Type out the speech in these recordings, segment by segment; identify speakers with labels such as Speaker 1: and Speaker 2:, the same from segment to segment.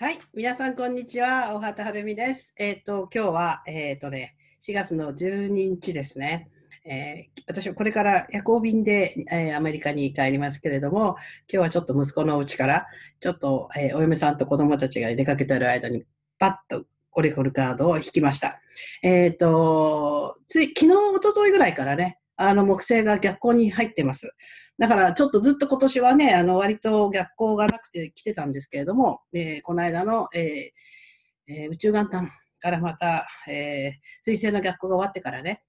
Speaker 1: はい、皆さんこんにちは、大畑晴美です。えっ、ー、と今日はえっ、ー、とね、4月の12日ですね。えー、私はこれから夜行便で、えアメリカに帰りますけれども、今日はちょっと息子のうちからちょっと、えお嫁さんと子供たちが出かけてる間にパッとオレコルカードを引きました。えっ、とつい昨日一昨日ぐらいからね、あの木星が逆光に入ってます。だからちょっとずっと今年はね、あの割と逆行がなくて来てたんですけれども、えー、この間の、えーえー、宇宙元旦からまた、えー、彗星の逆行が終わってからね、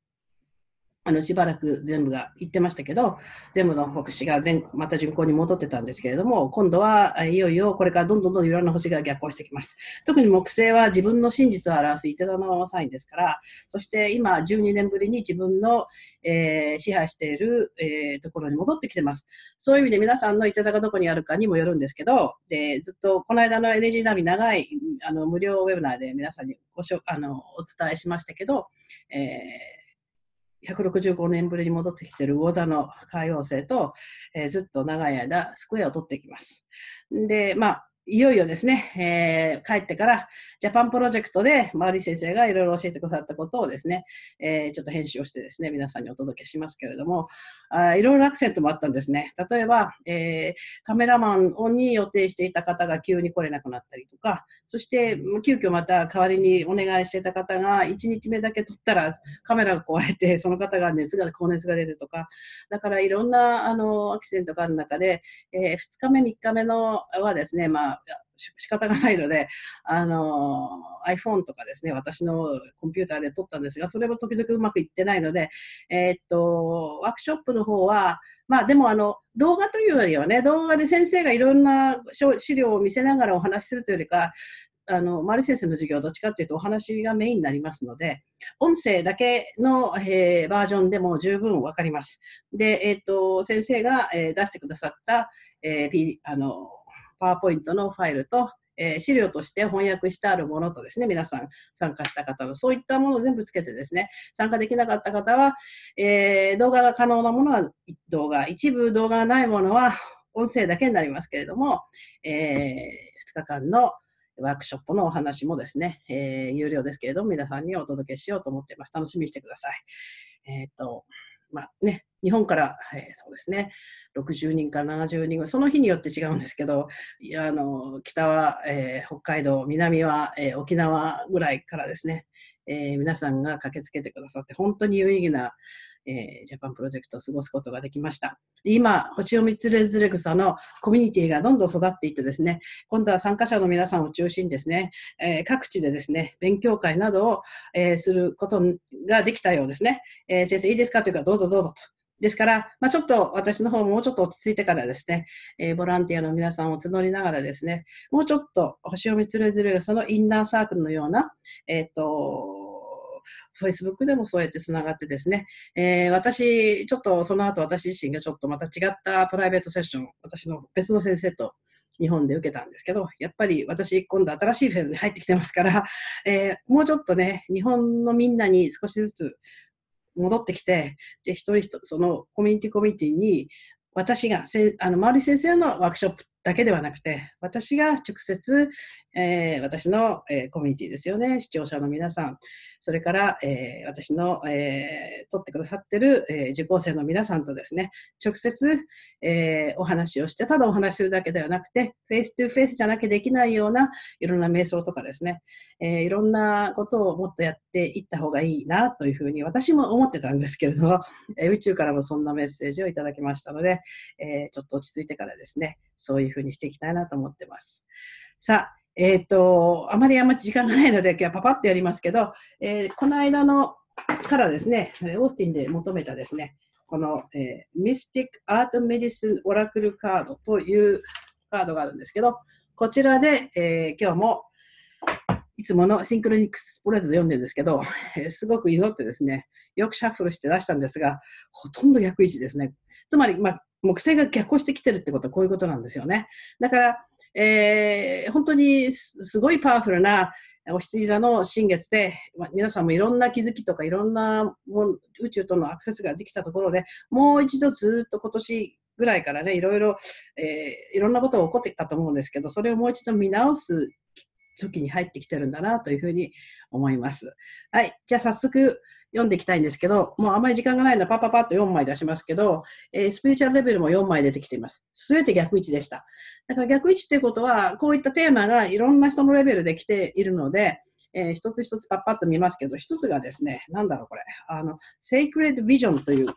Speaker 1: あのしばらく全部が行ってましたけど、全部の星師が全また巡行に戻ってたんですけれども、今度はいよいよこれからどんどんどんいろんな星が逆行してきます。特に木星は自分の真実を表すイテ座のサインですから、そして今12年ぶりに自分の、えー、支配している、えー、ところに戻ってきてます。そういう意味で皆さんのイテ座がどこにあるかにもよるんですけど、でずっとこの間の NG ナビ長いあの無料ウェブナーで皆さんにごしょあのお伝えしましたけど、えー165年ぶりに戻ってきている魚座の海王星と、えー、ずっと長い間スクエアを取っていきます。で、まあ、いよいよですね、えー、帰ってからジャパンプロジェクトで周り先生がいろいろ教えてくださったことをですね、えー、ちょっと編集をしてですね、皆さんにお届けしますけれども、あいろいろアクセントもあったんですね。例えば、えー、カメラマンに予定していた方が急に来れなくなったりとか、そして急遽また代わりにお願いしていた方が1日目だけ撮ったらカメラが壊れて、その方が熱が、高熱が出るとか、だからいろんなあのアクセントがある中で、えー、2日目、3日目のはですね、まあ、仕方がないので、あの、iPhone とかですね、私のコンピューターで撮ったんですが、それも時々うまくいってないので、えー、っと、ワークショップの方は、まあでもあの動画というよりはね、動画で先生がいろんな資料を見せながらお話しするというよりか、あの、丸先生の授業はどっちかっていうとお話がメインになりますので、音声だけの、えー、バージョンでも十分わかります。で、えっ、ー、と、先生が、えー、出してくださった、えー、P、あの、パワーポイントのファイルと、えー、資料として翻訳してあるものとですね、皆さん参加した方の、そういったものを全部つけてですね、参加できなかった方は、えー、動画が可能なものは動画、一部動画がないものは音声だけになりますけれども、えー、2日間のワークショップのお話もですね、え有料ですけれども、皆さんにお届けしようと思っています。楽しみにしてください。えっ、と、まあね、日本から、えそうですね、60人から70人その日によって違うんですけど、あの北は、えー、北海道、南は、えー、沖縄ぐらいからですね、えー、皆さんが駆けつけてくださって、本当に有意義なえー、ジャパンプロジェクトを過ごすことができました。今、星読みつれずれ草のコミュニティがどんどん育っていってですね、今度は参加者の皆さんを中心にですね、えー、各地でですね、勉強会などを、えー、することができたようですね。え先生いいですかというか、どうぞどうぞと。ですから、まあ、ちょっと私の方ももうちょっと落ち着いてからですね、えー、ボランティアの皆さんを募りながらですね、もうちょっと星読みつれずれ草のインナーサークルのような、えっ、ー、と、Facebook でもそうやってつながってですね、えー、私、ちょっとその後私自身がちょっとまた違ったプライベートセッションを私の別の先生と日本で受けたんですけど、やっぱり私、今度新しいフェーズに入ってきてますから、えー、もうちょっとね、日本のみんなに少しずつ戻ってきて、で、一人一人、そのコミュニティコミュニティに、私がせあの、周り先生のワークショップだけではなくて、私が直接、えー、私の、えー、コミュニティですよね、視聴者の皆さん、それから、えー、私の、えー、ってくださってる、えー、受講生の皆さんとですね、直接、えー、お話をして、ただお話するだけではなくて、フェイス2フェイスじゃなきゃできないようないろんな瞑想とかですね、えー、いろんなことをもっとやっていった方がいいなというふうに私も思ってたんですけれども、え宇宙からもそんなメッセージをいただきましたので、えー、ちょっと落ち着いてからですね、そういうふうにしていきたいなと思ってます。さあ、えっ、ー、と、あまりあんまり時間がないので、今日はパパッとやりますけど、えー、この間のからですね、オースティンで求めたですね、この、えー、ミスティック・アート・メディスン・オラクルカードというカードがあるんですけど、こちらで、えー、今日もいつものシンクロニックスプレッドで読んでるんですけど、えー、すごくぞってですね、よくシャッフルして出したんですが、ほとんど役位置ですね。つまり、まあ、木星が逆行してきてるってことはこういうことなんですよね。だから、えー、本当にすごいパワフルなお羊座の新月で、ま皆さんもいろんな気づきとかいろんな宇宙とのアクセスができたところでもう一度ずっと今年ぐらいからねいろいろ、えー、いろんなことが起こってきたと思うんですけどそれをもう一度見直す時に入ってきてるんだなというふうに思います。はい、じゃあ早速読んでいきたいんですけど、もうあまり時間がないのでパパパッと4枚出しますけど、えー、スピリチュアルレベルも4枚出てきています。すべて逆位置でした。だから逆位置っていうことは、こういったテーマがいろんな人のレベルで来ているので、えー、一つ一つパッパッと見ますけど、一つがですね、なんだろうこれ、あの、Sacred Vision という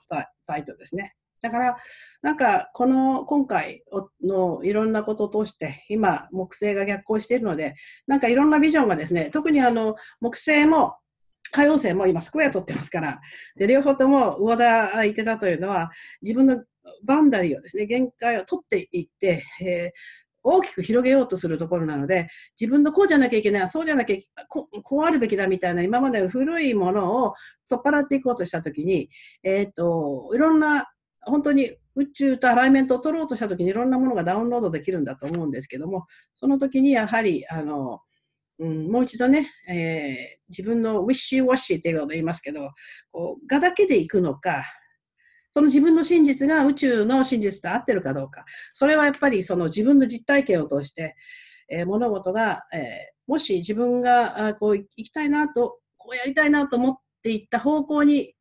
Speaker 1: タイトルですね。だから、なんか、この、今回のいろんなことを通して、今、木星が逆行しているので、なんかいろんなビジョンがですね、特にあの、木星も下要請も今スクエア取ってますから、で、両方とも上田ってたというのは、自分のバンダリーをですね、限界を取っていって、えー大きく広げようとするところなので自分のこうじゃなきゃいけないそうじゃなきゃこうあるべきだみたいな今までの古いものを取っ払っていこうとした時に、えーと、といろんな本当に宇宙とアライメントを取ろうとした時にいろんなものがダウンロードできるんだと思うんですけどもその時にやはりあのうん、もう一度ね、えー、自分のウィッシュ・ウォッシュっていうこと言いますけど、こう、がだけで行くのか、その自分の真実が宇宙の真実と合ってるかどうか、それはやっぱりその自分の実体験を通して、えー、物事が、えー、もし自分があこう行きたいなと、こうやりたいなと思っていった方向に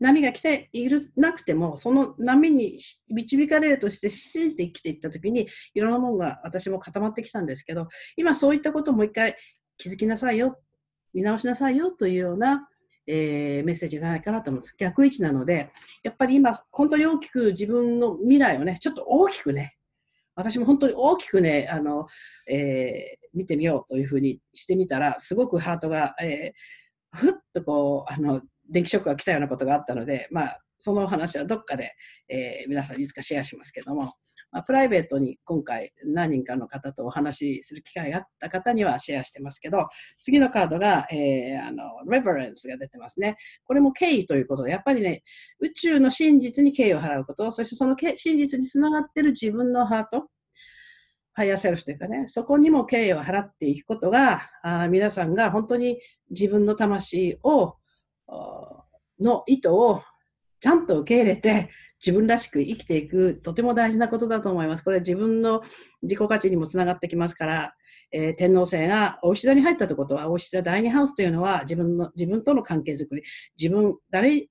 Speaker 1: 波が来ているなくても、その波に導かれるとして信じて生きていったときに、いろんなものが私も固まってきたんですけど、今そういったことをもう一回気づきなさいよ、見直しなさいよというような、えー、メッセージじゃないかなと思うんです。逆位置なので、やっぱり今、本当に大きく自分の未来をね、ちょっと大きくね、私も本当に大きくね、あの、えー、見てみようというふうにしてみたら、すごくハートが、えー、ふっとこう、あの、電気ショックが来たようなことがあったので、まあ、その話はどっかで、えー、皆さんいつかシェアしますけども、まあ、プライベートに今回何人かの方とお話しする機会があった方にはシェアしてますけど、次のカードが、えー、あの、レバレンスが出てますね。これも敬意ということで、やっぱりね、宇宙の真実に敬意を払うこと、そしてその真実につながってる自分のハート、ファイアセルフというかね、そこにも敬意を払っていくことが、あ皆さんが本当に自分の魂をの意図をちゃんと受け入れて、自分らしく生きていく、とても大事なことだと思います。これ自分の自己価値にもつながってきますから、えー、天皇制がお牛座に入ったということは、お牛座第二ハウスというのは自分の、自分との関係づくり、自分、誰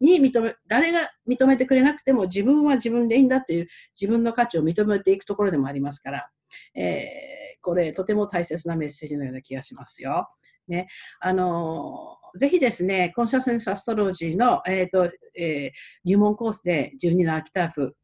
Speaker 1: に認め、誰が認めてくれなくても自分は自分でいいんだという自分の価値を認めていくところでもありますから、えー、これとても大切なメッセージのような気がしますよ。ね。あのーぜひですね、コンシャセンスアストロジーの、えーとえー、入門コースで12の秋ターフ、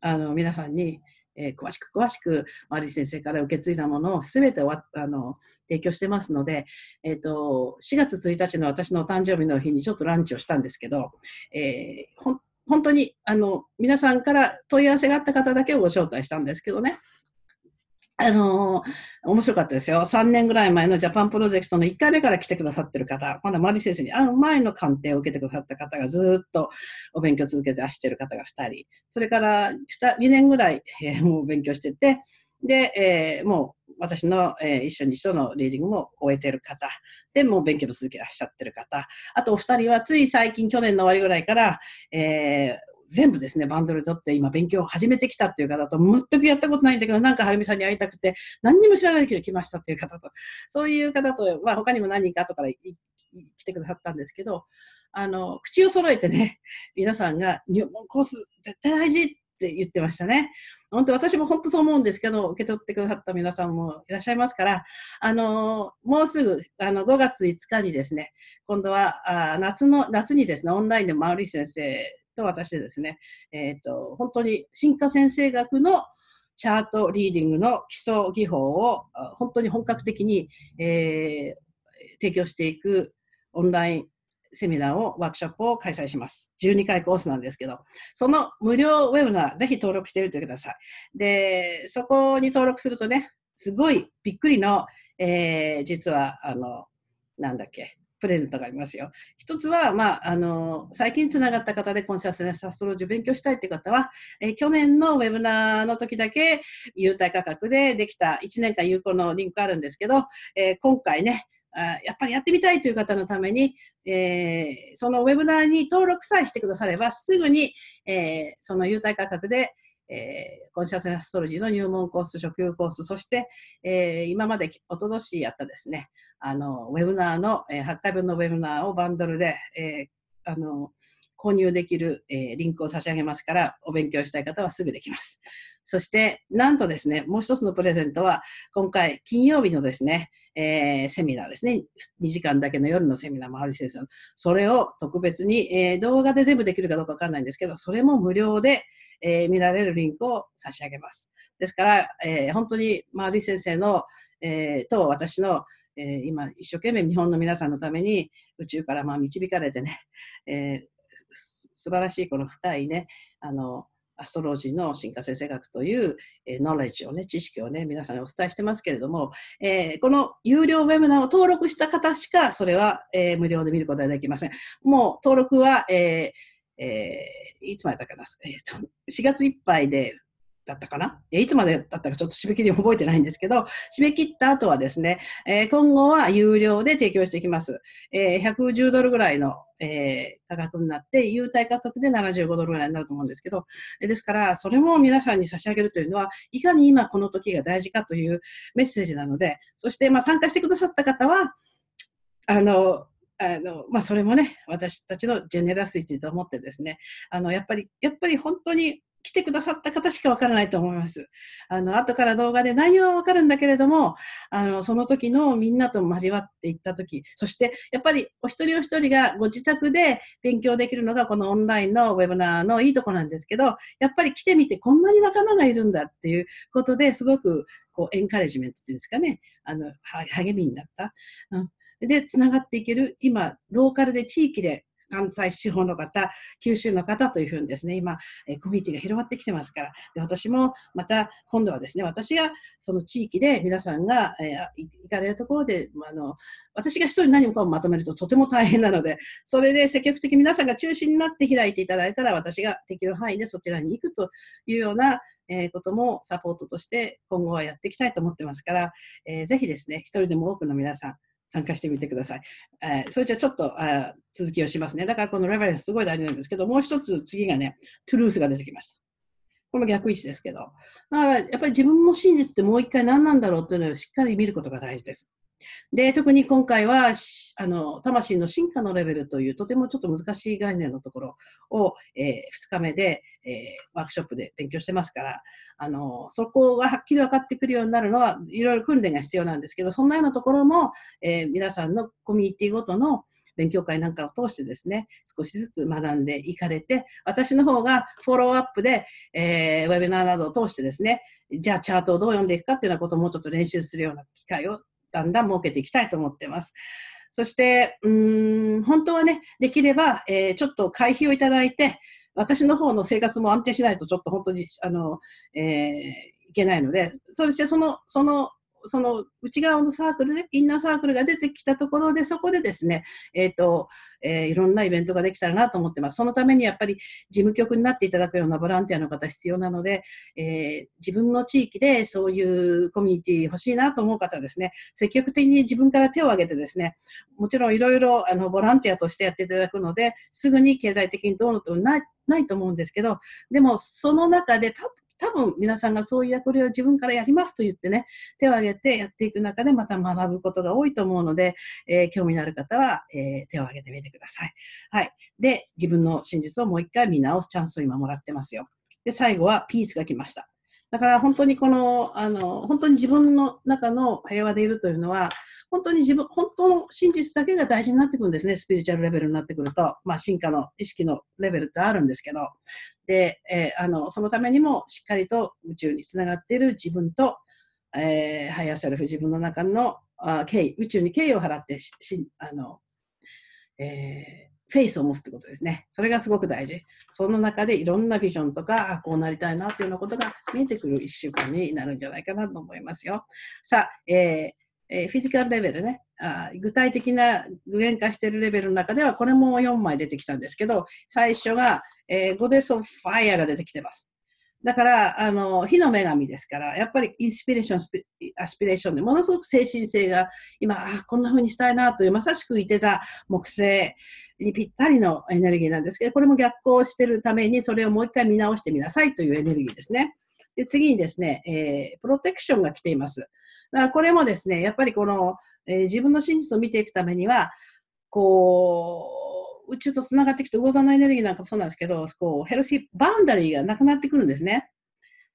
Speaker 1: あの皆さんに、えー、詳しく詳しく、マリー先生から受け継いだものをすべてあの提供してますので、えーと、4月1日の私のお誕生日の日にちょっとランチをしたんですけど、えー、本当にあの皆さんから問い合わせがあった方だけをご招待したんですけどね、あのー、面白かったですよ。3年ぐらい前のジャパンプロジェクトの1回目から来てくださってる方、まだマリ先生に、会う前の鑑定を受けてくださった方がずっとお勉強続けてらしてる方が2人、それから 2, 2年ぐらい、えー、もう勉強してて、で、えー、もう私の、えー、一緒に一緒のリーディングも終えてる方、で、もう勉強も続けてらっしゃってる方、あとお二人はつい最近、去年の終わりぐらいから、えー、全部ですね、バンドル取って今勉強を始めてきたっていう方と、全くやったことないんだけど、なんかはるみさんに会いたくて、何にも知らないけど来ましたっていう方と、そういう方と、まあ他にも何人か後から来てくださったんですけど、あの、口を揃えてね、皆さんが入門コース絶対大事って言ってましたね。本当、私も本当そう思うんですけど、受け取ってくださった皆さんもいらっしゃいますから、あのもうすぐ、あの、5月5日にですね、今度は、あ夏の、夏にですね、オンラインでマウリ先生と私でですね、えっ、ー、と、本当に進化先生学のチャートリーディングの基礎技法を本当に本格的に、えー、提供していくオンラインセミナーを、ワークショップを開催します。12回コースなんですけど、その無料ウェブならぜひ登録しておいてください。で、そこに登録するとね、すごいびっくりの、えー、実は、あの、なんだっけ、プレゼントがありますよ。一つは、まあ、あの、最近つながった方でコンシャスネスアストロジーを勉強したいって方は、えー、去年のウェブナーの時だけ優待価格でできた1年間有効のリンクあるんですけど、えー、今回ね、あやっぱりやってみたいという方のために、えー、そのウェブナーに登録さえしてくだされば、すぐに、えその優待価格でえー、コンシャスネスアストロジーの入門コース、初級コース、そして、えー、今までおととしやったですね、あの、ウェブナーの、えー、8回分のウェブナーをバンドルで、えー、あの、購入できる、えー、リンクを差し上げますから、お勉強したい方はすぐできます。そして、なんとですね、もう一つのプレゼントは、今回、金曜日のですね、えー、セミナーですね、2時間だけの夜のセミナーもある先生の。それを特別に、えー、動画で全部できるかどうかわかんないんですけど、それも無料で、えー、見られるリンクを差し上げます。ですから、えー、本当に周り先生の、えー、と私のえー、今一生懸命日本の皆さんのために宇宙からまあ導かれてね、えー、素晴らしいこの深いねあのアストロジーの進化生成学という、えー、ノレッジをね、知識をね、皆さんにお伝えしてますけれども、えー、この有料ウェブナーを登録した方しか、それは、えー、無料で見ることはできません。もう登録は、えーえー、いつまでだかな、えーと、4月いっぱいでだったかないやいつまでだったかちょっと締め切り覚えてないんですけど、締め切った後はですね、えー、今後は有料で提供していきます。えー、110ドルぐらいの、えー、価格になって、優待価格で75ドルぐらいになると思うんですけど、えですから、それも皆さんに差し上げるというのは、いかに今この時が大事かというメッセージなので、そして、ま参加してくださった方は、あの、あのまあ、それもね、私たちのジェネラシティと思ってですね、あのやっぱり、やっぱり本当に来てくださった方しかわからないと思います。あの、後から動画で内容はわかるんだけれども、あの、その時のみんなと交わっていった時、そしてやっぱりお一人お一人がご自宅で勉強できるのがこのオンラインのウェブナーのいいとこなんですけど、やっぱり来てみてこんなに仲間がいるんだっていうことですごくこうエンカレジメントっていうんですかね、あの、励みになった。うんで、つながっていける。今、ローカルで地域で関西地方の方、九州の方というふうにですね、今、えコミュニティが広まってきてますから、で私もまた今度はですね、私がその地域で皆さんが、え行かれるところで、あの、私が一人何もかもまとめるととても大変なので、それで積極的に皆さんが中心になって開いていただいたら、私ができる範囲でそちらに行くというような、えこともサポートとして今後はやっていきたいと思ってますから、えー、ぜひですね、一人でも多くの皆さん、参加してみてください。えー、それじゃあちょっと、あ続きをしますね。だからこのレバルすごい大事なんですけど、もう一つ次がね、トゥルースが出てきました。これも逆位置ですけど。だからやっぱり自分の真実ってもう一回何なんだろうっていうのをしっかり見ることが大事です。で、特に今回は、あの、魂の進化のレベルというとてもちょっと難しい概念のところを、えー、2日目で、えー、ワークショップで勉強してますから、あの、そこがはっきり分かってくるようになるのは、いろいろ訓練が必要なんですけど、そんなようなところも、えー、皆さんのコミュニティごとの勉強会なんかを通してですね、少しずつ学んでいかれて、私の方がフォローアップで、えー、ウェビナーなどを通してですね、じゃあチャートをどう読んでいくかっていうようなことをもうちょっと練習するような機会をだんだん設けていきたいと思ってます。そして、うん、本当はね、できれば、えー、ちょっと会費をいただいて、私の方の生活も安定しないと、ちょっと本当に、あの、えー、いけないので、そしてその、そのその内側のサークルで、インナーサークルが出てきたところで、そこでですね、えっ、ー、と、えー、いろんなイベントができたらなと思ってます。そのためにやっぱり事務局になっていただくようなボランティアの方必要なので、えー、自分の地域でそういうコミュニティ欲しいなと思う方はですね、積極的に自分から手を挙げてですね、もちろんいろいろあのボランティアとしてやっていただくので、すぐに経済的にどうのとないないと思うんですけど、でもその中で多分皆さんがそういう役割を自分からやりますと言ってね、手を挙げてやっていく中でまた学ぶことが多いと思うので、えー、興味のある方は、えー、手を挙げてみてください。はい。で、自分の真実をもう一回見直すチャンスを今もらってますよ。で、最後はピースが来ました。だから本当にこの、あの、本当に自分の中の平和でいるというのは、本当に自分、本当の真実だけが大事になってくるんですね。スピリチュアルレベルになってくると、まあ、進化の意識のレベルってあるんですけど、で、えー、あの、そのためにもしっかりと宇宙につながっている自分と、えー、ハイヤーセルフ、自分の中のあ敬意、宇宙に敬意を払ってし、しあの、えーフェイスを持つってことですね。それがすごく大事。その中でいろんなビジョンとか、こうなりたいなっていうようなことが見えてくる1週間になるんじゃないかなと思いますよ。さあ、えーえー、フィジカルレベルねあ、具体的な具現化しているレベルの中では、これも4枚出てきたんですけど、最初が、えー、ゴデス・オフ・ファイアが出てきてます。だから、あの、火の女神ですから、やっぱりインスピレーション、アスピレーションで、ものすごく精神性が、今、あこんな風にしたいなという、まさしくいて座、木星にぴったりのエネルギーなんですけど、これも逆行してるために、それをもう一回見直してみなさいというエネルギーですね。で、次にですね、えー、プロテクションが来ています。だからこれもですね、やっぱりこの、えー、自分の真実を見ていくためには、こう、宇宙と繋がっていくと、魚座のエネルギーなんかもそうなんですけど、こう、ヘルシー、バウンダリーがなくなってくるんですね。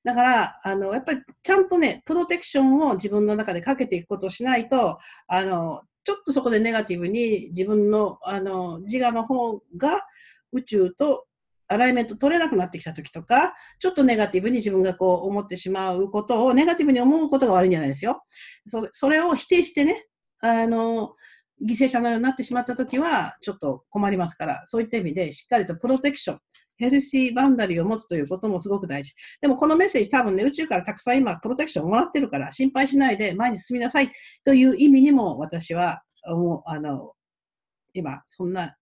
Speaker 1: だから、あの、やっぱりちゃんとね、プロテクションを自分の中でかけていくことをしないと、あの、ちょっとそこでネガティブに自分の、あの、自我の方が宇宙とアライメント取れなくなってきた時とか、ちょっとネガティブに自分がこう思ってしまうことを、ネガティブに思うことが悪いんじゃないですよ。そそれを否定してね、あの、犠牲者のようになってしまった時は、ちょっと困りますから、そういった意味で、しっかりとプロテクション、ヘルシーバンダリーを持つということもすごく大事。でもこのメッセージ多分ね、宇宙からたくさん今プロテクションをもらってるから、心配しないで前に進みなさいという意味にも私は、もう、あの、今、そんな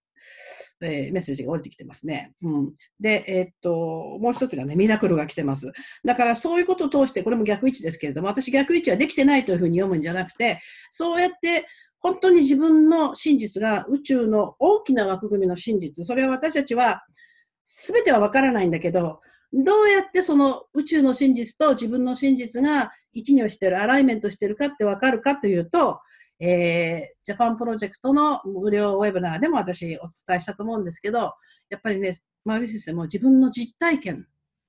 Speaker 1: えー、メッセージが降りてきてますね。うん、で、えー、っと、もう一つがね、ミラクルが来てます。だからそういうことを通して、これも逆位置ですけれども、私逆位置はできてないというふうに読むんじゃなくて、そうやって、本当に自分の真実が宇宙の大きな枠組みの真実、それは私たちは全てはわからないんだけど、どうやってその宇宙の真実と自分の真実が一如をしてる、アライメントしてるかってわかるかというと、えー、ジャパンプロジェクトの無料ウェブナーでも私お伝えしたと思うんですけど、やっぱりね、マギ先生も自分の実体験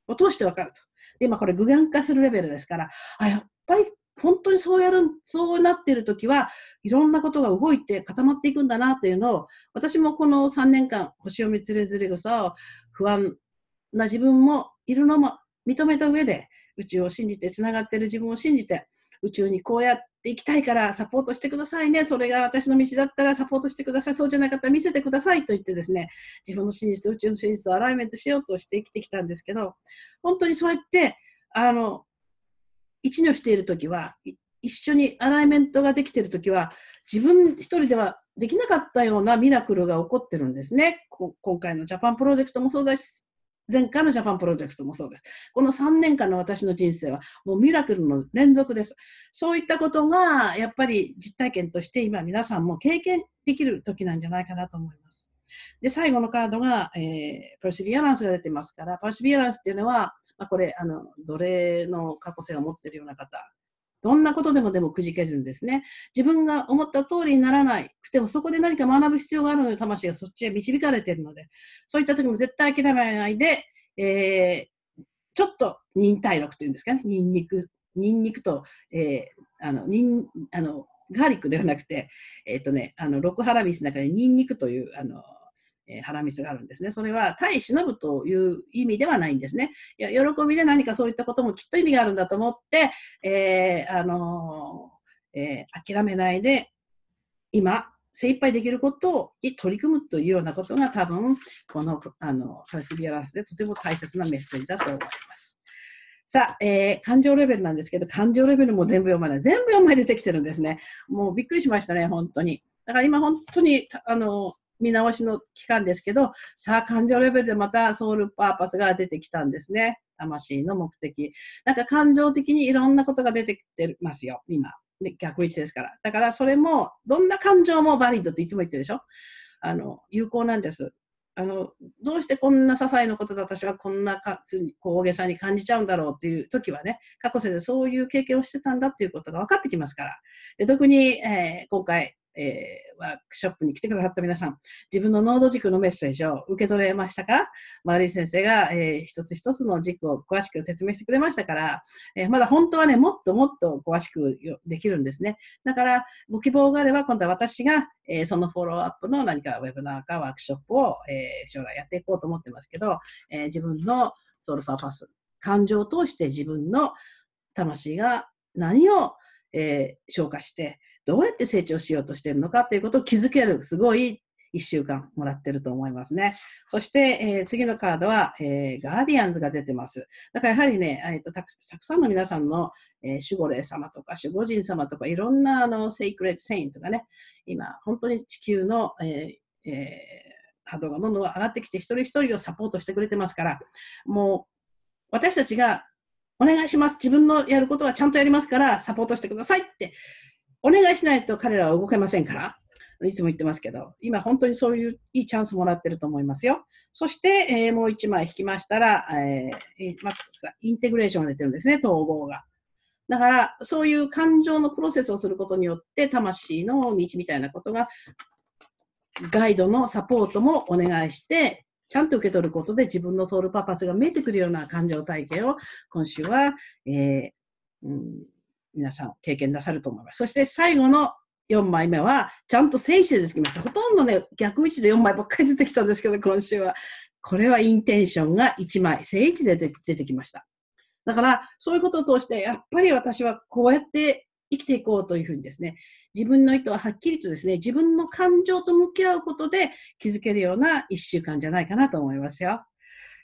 Speaker 1: を通してわかると。で、今これ具現化するレベルですから、あ、やっぱり本当にそうやる、そうなっているときは、いろんなことが動いて固まっていくんだなっていうのを、私もこの3年間、星を見つれずれさを不安な自分もいるのも認めた上で、宇宙を信じて、つながっている自分を信じて、宇宙にこうやっていきたいからサポートしてくださいね。それが私の道だったらサポートしてください。そうじゃなかったら見せてくださいと言ってですね、自分の真実と宇宙の真実をアライメントしようとして生きてきたんですけど、本当にそうやって、あの、一女している時は、一緒にアライメントができている時は、自分一人ではできなかったようなミラクルが起こってるんですね。今回のジャパンプロジェクトもそうだし、前回のジャパンプロジェクトもそうです。この3年間の私の人生はもうミラクルの連続です。そういったことがやっぱり実体験として今皆さんも経験できる時なんじゃないかなと思います。で、最後のカードが、えー、パーシビアランスが出てますから、パーシビアランスっていうのは、まあ、これ、あの、奴隷の過去性を持っているような方どんなことでもでもくじけずにですね、自分が思った通りにならないくても、そこで何か学ぶ必要があるので、魂がそっちへ導かれているので、そういった時も絶対諦めないで、えー、ちょっと忍耐力というんですかね、ニンニク、ニンニクと、えー、あの、ニン、あの、ガーリックではなくて、えっ、ー、とね、あの、六波羅蜜の中にニンニクという、あの、え腹水があるんですね。それは対忍ぶという意味ではないんですね。いや、喜びで何かそういったこともきっと意味があるんだと思って、えー、あのー、えー、諦めないで、今、精一杯できることに取り組むというようなことが多分、この、あの、パルシビアランスでとても大切なメッセージだと思います。さあ、えー、感情レベルなんですけど、感情レベルも全部読まない。全部読まないでできてるんですね。もうびっくりしましたね、本当に。だから今本当に、あの、見直しの期間ですけど、さあ、感情レベルでまたソウルパーパスが出てきたんですね。魂の目的。なんか感情的にいろんなことが出てきてますよ、今。ね、逆位置ですから。だからそれも、どんな感情もバリッドっていつも言ってるでしょあの、有効なんです。あの、どうしてこんな些細なことで私はこんなかこう大げさに感じちゃうんだろうっていう時はね、過去世でそういう経験をしてたんだっていうことが分かってきますから。で特に、えー、今回、えー、ワークショップに来てくださった皆さん、自分の濃度軸のメッセージを受け取れましたか丸井先生が、えー、一つ一つの軸を詳しく説明してくれましたから、えー、まだ本当はね、もっともっと詳しくできるんですね。だから、ご希望があれば、今度は私が、えー、そのフォローアップの何かウェブナーかワークショップを、えー、将来やっていこうと思ってますけど、えー、自分のソウルパーパス、感情を通して自分の魂が何を、えー、消化して、どうやって成長しようとしてるのかということを気づける、すごい1週間もらってると思いますね。そして、えー、次のカードは、えー、ガーディアンズが出てます。だからやはりね、えーと、たくさんの皆さんの、えー、守護霊様とか守護神様とかいろんなあのセイクレッドセインとかね、今本当に地球の、えーえー、波動がどんどん上がってきて一人一人をサポートしてくれてますから、もう私たちがお願いします。自分のやることはちゃんとやりますからサポートしてくださいってお願いしないと彼らは動けませんから、いつも言ってますけど、今本当にそういういいチャンスもらってると思いますよ。そして、えー、もう一枚引きましたら、えーまあ、インテグレーションが出てるんですね、統合が。だから、そういう感情のプロセスをすることによって、魂の道みたいなことが、ガイドのサポートもお願いして、ちゃんと受け取ることで自分のソウルパーパスが見えてくるような感情体系を今週は、えーうん、皆さん経験なさると思います。そして最後の4枚目は、ちゃんと選手で出てきました。ほとんどね、逆位置で4枚ばっかり出てきたんですけど、今週は。これはインテンションが1枚、正位置で出てきました。だから、そういうことを通して、やっぱり私はこうやって生きていこうというふうにですね、自分の意図ははっきりとですね、自分の感情と向き合うことで気づけるような1週間じゃないかなと思いますよ。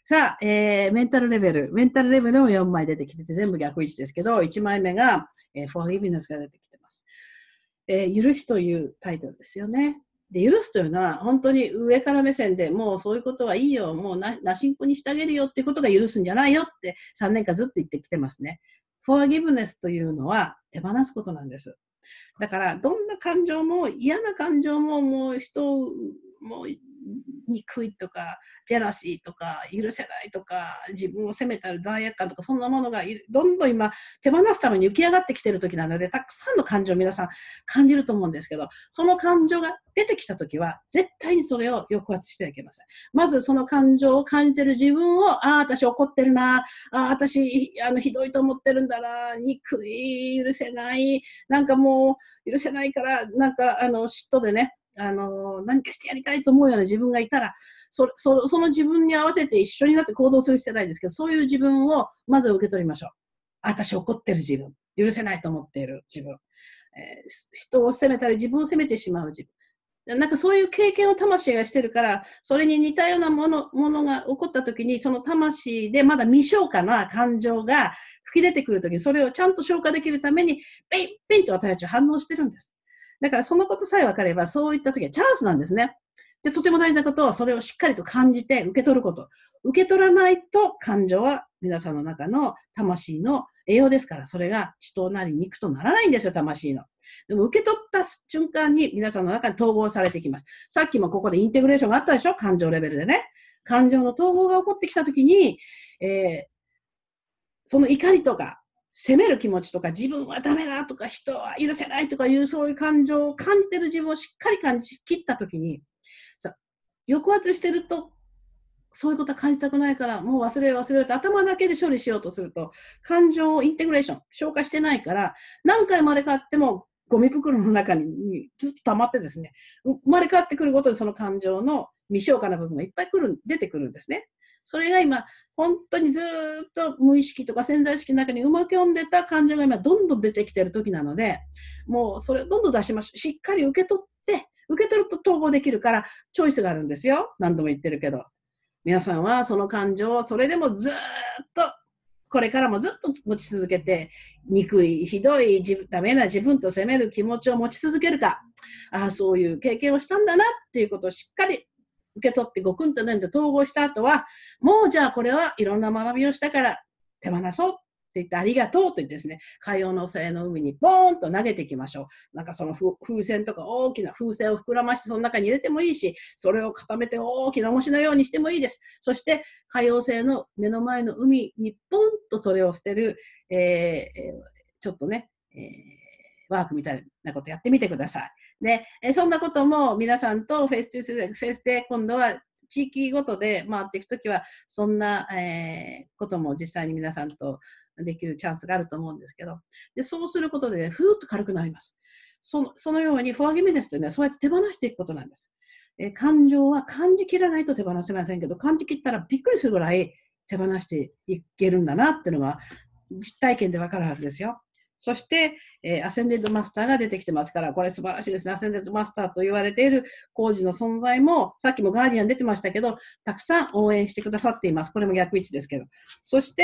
Speaker 1: さあ、えー、メンタルレベル。メンタルレベルも4枚出てきてて、全部逆位置ですけど、1枚目が、えー、forgiveness が出てきてます。えー、許しというタイトルですよね。で、許すというのは、本当に上から目線でもうそういうことはいいよ、もうな、なしんこにしてあげるよっていうことが許すんじゃないよって3年間ずっと言ってきてますね。forgiveness というのは手放すことなんです。だから、どんな感情も嫌な感情ももう人をもう憎いとかジェラシーとか許せないとか自分を責めたら罪悪感とかそんなものがどんどん今手放すために浮き上がってきてる時なのでたくさんの感情を皆さん感じると思うんですけどその感情が出てきた時は絶対にそれを抑圧してはいけませんまずその感情を感じてる自分をああ私怒ってるなあ私あのひどいと思ってるんだな憎い許せないなんかもう許せないからなんかあの嫉妬でねあの、何かしてやりたいと思うような自分がいたら、そそその自分に合わせて一緒になって行動する必要ないですけど、そういう自分をまず受け取りましょう。私怒ってる自分。許せないと思っている自分。えー、人を責めたり自分を責めてしまう自分。なんかそういう経験を魂がしてるから、それに似たようなものものが起こった時に、その魂でまだ未消化な感情が吹き出てくる時に、それをちゃんと消化できるために、ペン、ペンと私たちは反応してるんです。だからそのことさえ分かれば、そういった時はチャンスなんですね。で、とても大事なことは、それをしっかりと感じて受け取ること。受け取らないと感情は皆さんの中の魂の栄養ですから、それが血となり肉とならないんですよ、魂の。でも受け取った瞬間に皆さんの中に統合されてきます。さっきもここでインテグレーションがあったでしょ感情レベルでね。感情の統合が起こってきたときに、えー、その怒りとか責める気持ちとか自分はダメだとか人は許せないとかいうそういう感情を感じてる自分をしっかり感じきった時に抑圧してるとそういうことは感じたくないからもう忘れ忘れるって頭だけで処理しようとすると感情をインテグレーション消化してないから何回生まれ変わってもゴミ袋の中にずっと溜まってですね生まれ変わってくるごとにその感情の未消化な部分がいっぱい来る出てくるんですね。それが今、本当にずっと無意識とか潜在意識の中にうまく読んでた感情が今どんどん出てきてる時なので、もうそれをどんどん出します。しっかり受け取って、受け取ると統合できるからチョイスがあるんですよ。何度も言ってるけど。皆さんはその感情をそれでもずっとこれからもずっと持ち続けて、憎い、ひどい、ダメな自分と責める気持ちを持ち続けるか、ああ、そういう経験をしたんだなっていうことをしっかり受け取ってゴクンとなんで統合した後は、もうじゃあこれはいろんな学びをしたから手放そうって言ってありがとうと言ってですね、海洋の性の海にポーンと投げていきましょう。なんかその風船とか大きな風船を膨らましてその中に入れてもいいし、それを固めて大きな重しのようにしてもいいです。そして海洋性の目の前の海にポンとそれを捨てる、えー、ちょっとね、えー、ワークみたいなことやってみてください。で、そんなことも皆さんとフェス2フェスで今度は地域ごとで回っていくときは、そんな、えー、ことも実際に皆さんとできるチャンスがあると思うんですけど、でそうすることで、ふーっと軽くなります。そのそのように、フォア決めですというのは、そうやって手放していくことなんです。えー、感情は感じきらないと手放せませんけど、感じきったらびっくりするぐらい手放していけるんだなっていうのは実体験でわかるはずですよ。そして、えー、アセンデッドマスターが出てきてますから、これ素晴らしいですね。アセンデッドマスターと言われている工事の存在も、さっきもガーディアン出てましたけど、たくさん応援してくださっています。これも逆位置ですけど。そして、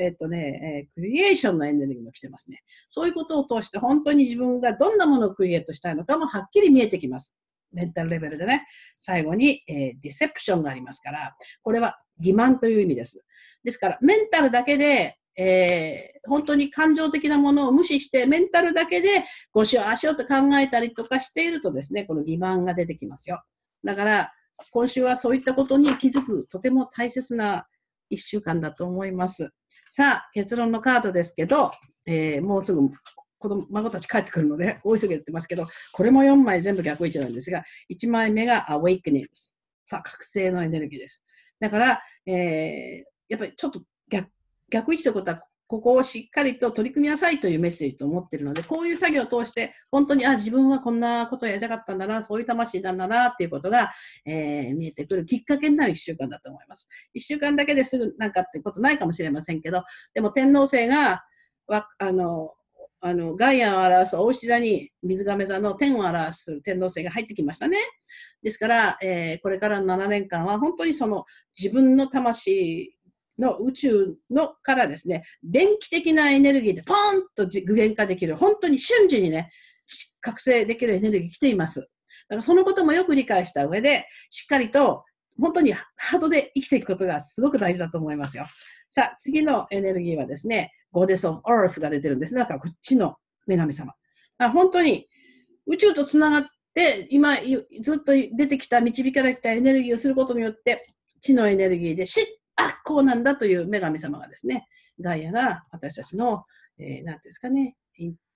Speaker 1: えー、えー、っとね、えクリエーションのエネルギーも来てますね。そういうことを通して、本当に自分がどんなものをクリエイトしたいのかもはっきり見えてきます。メンタルレベルでね。最後に、えディセプションがありますから、これは欺瞞という意味です。ですから、メンタルだけでえー、本当に感情的なものを無視して、メンタルだけで、こうしよう、あしようと考えたりとかしているとですね、この欺瞞が出てきますよ。だから、今週はそういったことに気づく、とても大切な1週間だと思います。さあ、結論のカードですけど、えー、もうすぐ子供、孫たち帰ってくるので、大急ぎで言ってますけど、これも4枚全部逆位置なんですが、1枚目が Awakening です。さあ、覚醒のエネルギーです。だから、えー、やっぱりちょっと逆位置ということは、ここをしっかりと取り組みなさいというメッセージと思っているので、こういう作業を通して、本当に、あ、自分はこんなことをやりたかったんだな、そういう魂なんだな、っていうことが、えー、見えてくるきっかけになる一週間だと思います。一週間だけですぐなんかってことないかもしれませんけど、でも天皇星が、わあの、あの、ガイアを表す大牛座に水亀座の天を表す天皇星が入ってきましたね。ですから、えー、これからの7年間は本当にその自分の魂の宇宙のからですね、電気的なエネルギーでポンと具現化できる、本当に瞬時にね、覚醒できるエネルギー来ています。だからそのこともよく理解した上で、しっかりと本当にハードで生きていくことがすごく大事だと思いますよ。さあ、次のエネルギーはですね、ゴーデス・オブ・オーフが出てるんですね。だからこっちの女神様。あ本当に宇宙とつながって、今ずっと出てきた、導かれてきたエネルギーをすることによって、地のエネルギーでシッあ、こうなんだという女神様がですね、ガイアが私たちの、えー、なんですかね、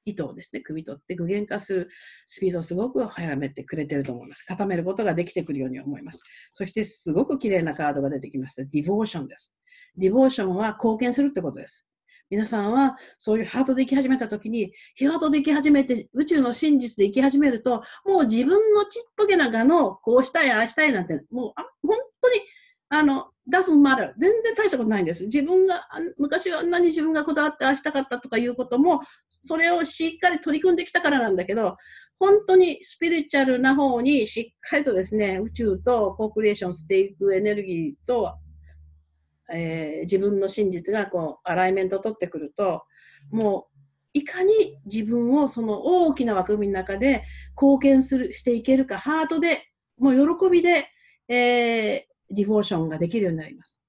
Speaker 1: 糸をですね、汲み取って具現化するスピードをすごく早めてくれてると思います。固めることができてくるように思います。そしてすごく綺麗なカードが出てきました。ディボーションです。ディボーションは貢献するってことです。皆さんはそういうハートで生き始めた時に、ヒハートで生き始めて、宇宙の真実で生き始めると、もう自分のちっぽけながの、こうしたい、ああしたいなんて、もうあ本当に、あの、doesn't matter 全然大したことないんです自分が昔はあんなに自分がこだわってああしたかったとかいうこともそれをしっかり取り組んできたからなんだけど本当にスピリチュアルな方にしっかりとですね宇宙とコークリエーションしていくエネルギーと、えー、自分の真実がこうアライメントを取ってくるともういかに自分をその大きな枠組みの中で貢献するしていけるかハートでもう喜びで、えーディボーションができるようになります。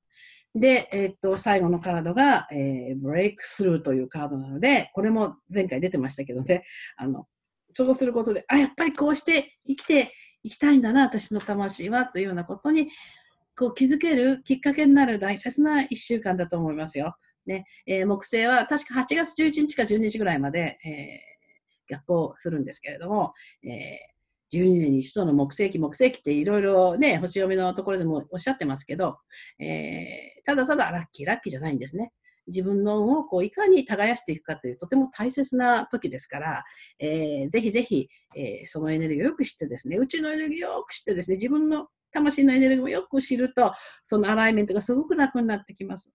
Speaker 1: で、えっと、最後のカードが、えー、ブレイクスルーというカードなので、これも前回出てましたけどね、あの、そうすることで、あ、やっぱりこうして生きていきたいんだな、私の魂は、というようなことに、こう気づけるきっかけになる大切な1週間だと思いますよ。ね、えー、木星は確か8月11日か12日ぐらいまで、えー、学するんですけれども、えー12年に一度の木星期、木星期っていろいろね、星読みのところでもおっしゃってますけど、えー、ただただラッキー、ラッキーじゃないんですね。自分の運をこういかに耕していくかというとても大切な時ですから、えー、ぜひぜひ、えー、そのエネルギーをよく知ってですね、宇宙のエネルギーをよく知ってですね、自分の魂のエネルギーをよく知ると、そのアライメントがすごく楽になってきます。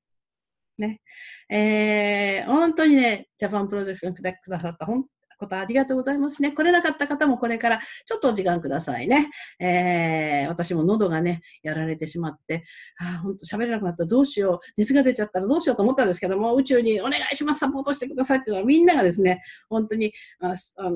Speaker 1: ね。えー、本当にね、ジャパンプロジェクトに来てくださった本ことありがとうございますね。来れなかった方もこれからちょっとお時間くださいね。えー、私も喉がね、やられてしまって、ああ、ほんと喋れなくなったどうしよう、熱が出ちゃったらどうしようと思ったんですけども、宇宙にお願いします、サポートしてくださいっていうのはみんながですね、本当に、ああ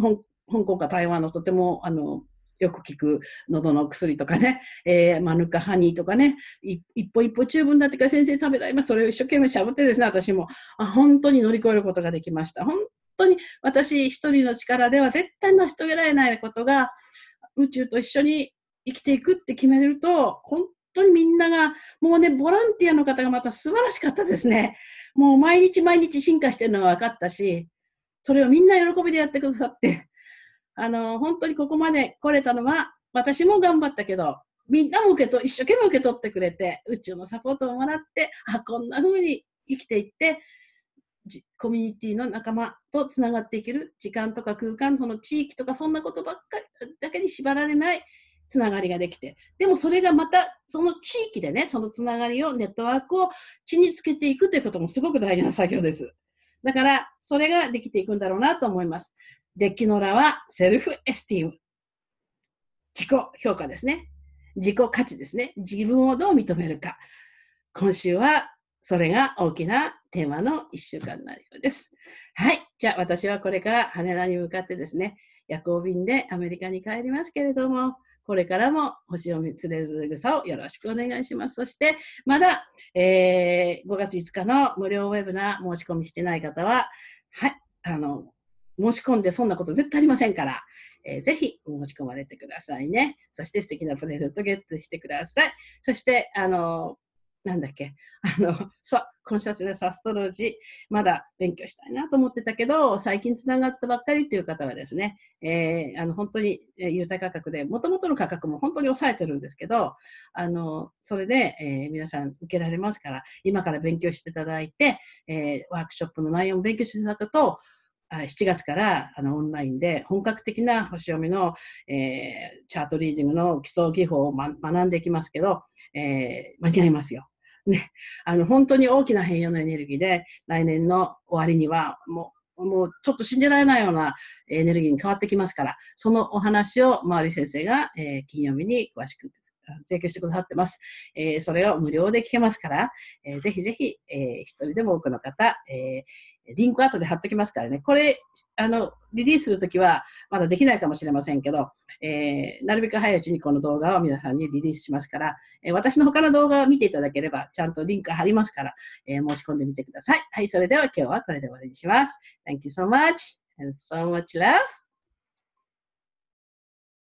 Speaker 1: の、香港か台湾のとても、あの、よく聞く喉の薬とかね、えー、マヌカハニーとかね、一歩一歩十分だになってから先生食べられます。それを一生懸命しゃぶってですね、私も、あ本当に乗り越えることができました。本当に私一人の力では絶対成し遂げられないことが宇宙と一緒に生きていくって決めると、本当にみんなが、もうね、ボランティアの方がまた素晴らしかったですね。もう毎日毎日進化してるのが分かったし、それをみんな喜びでやってくださって、あの、本当にここまで来れたのは、私も頑張ったけど、みんなも受けと一生懸命受け取ってくれて、宇宙のサポートをもらって、あ、こんな風に生きていって、コミュニティの仲間とつながっていける時間とか空間その地域とかそんなことばっかりだけに縛られないつながりができてでもそれがまたその地域でねそのつながりをネットワークを地につけていくということもすごく大事な作業ですだからそれができていくんだろうなと思いますデッキの裏はセルフエスティーム自己評価ですね自己価値ですね自分をどう認めるか今週はそれが大きなテーマの1週間になるようです。はい。じゃあ私はこれから羽田に向かってですね、夜行便でアメリカに帰りますけれども、これからも星を見つれる草をよろしくお願いします。そして、まだ、えー、5月5日の無料ウェブな申し込みしてない方は、はい、あの、申し込んでそんなこと絶対ありませんから、えー、ぜひ申し込まれてくださいね。そして素敵なプレゼントゲットしてください。そして、あの、なんだっけ、あの、そう、コンシャスネスアストロジー、まだ勉強したいなと思ってたけど、最近つながったばっかりっていう方はですね、えー、あの、本当に優待価格で、もともとの価格も本当に抑えてるんですけど、あの、それで、えー、皆さん受けられますから、今から勉強していただいて、えー、ワークショップの内容も勉強していただくと、7月からあのオンラインで本格的な星読みの、えー、チャートリーディングの基礎技法を、ま、学んでいきますけど、えー、間違いますよ。ね、あの、本当に大きな変容のエネルギーで、来年の終わりには、もう、もうちょっと信じられないようなエネルギーに変わってきますから、そのお話を、周り先生が、えー、金曜日に詳しく提供してくださってます。えー、それを無料で聞けますから、えー、ぜひぜひ、えー、一人でも多くの方、えーリンク後で貼っときますからね。これ、あの、リリースするときは、まだできないかもしれませんけど、えー、なるべく早いうちにこの動画を皆さんにリリースしますから、えー、私の他の動画を見ていただければ、ちゃんとリンク貼りますから、えー、申し込んでみてください。はい、それでは今日はこれで終わりにします。Thank you so much and so much love.